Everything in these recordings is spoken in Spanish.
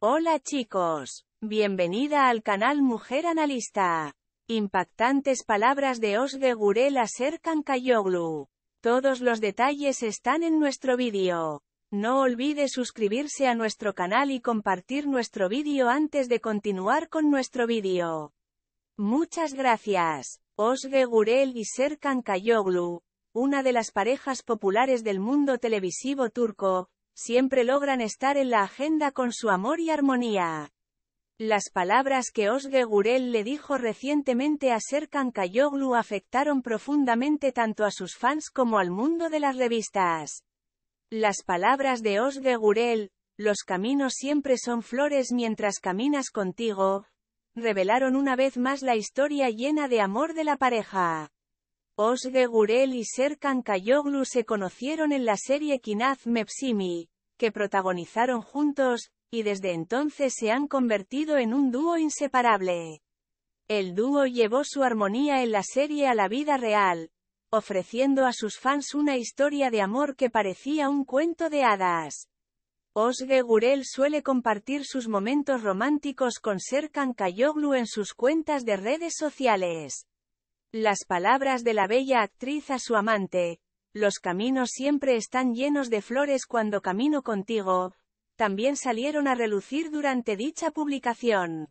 Hola chicos, bienvenida al canal Mujer Analista. Impactantes palabras de Osge Gurel Serkan Kayoglu. Todos los detalles están en nuestro vídeo. No olvide suscribirse a nuestro canal y compartir nuestro vídeo antes de continuar con nuestro vídeo. Muchas gracias. Osge Gurel y Serkan Kayoglu, una de las parejas populares del mundo televisivo turco, siempre logran estar en la agenda con su amor y armonía. Las palabras que Osge Gurel le dijo recientemente a Serkan Kayoglu afectaron profundamente tanto a sus fans como al mundo de las revistas. Las palabras de Osge Gurel, los caminos siempre son flores mientras caminas contigo, revelaron una vez más la historia llena de amor de la pareja. Osge Gurel y Serkan Kayoglu se conocieron en la serie Kinaz Mepsimi, que protagonizaron juntos, y desde entonces se han convertido en un dúo inseparable. El dúo llevó su armonía en la serie a la vida real, ofreciendo a sus fans una historia de amor que parecía un cuento de hadas. Osge Gurel suele compartir sus momentos románticos con Serkan Kayoglu en sus cuentas de redes sociales. Las palabras de la bella actriz a su amante. Los caminos siempre están llenos de flores cuando camino contigo. También salieron a relucir durante dicha publicación.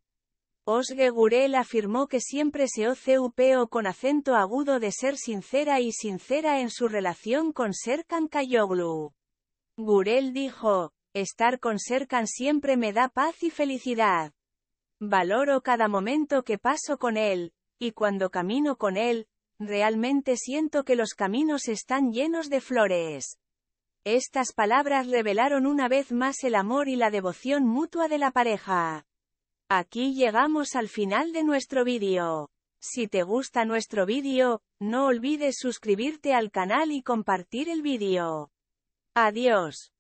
Osge Gurel afirmó que siempre se o con acento agudo de ser sincera y sincera en su relación con Serkan Kayoglu. Gurel dijo, estar con Serkan siempre me da paz y felicidad. Valoro cada momento que paso con él, y cuando camino con él, realmente siento que los caminos están llenos de flores. Estas palabras revelaron una vez más el amor y la devoción mutua de la pareja. Aquí llegamos al final de nuestro vídeo. Si te gusta nuestro vídeo, no olvides suscribirte al canal y compartir el vídeo. Adiós.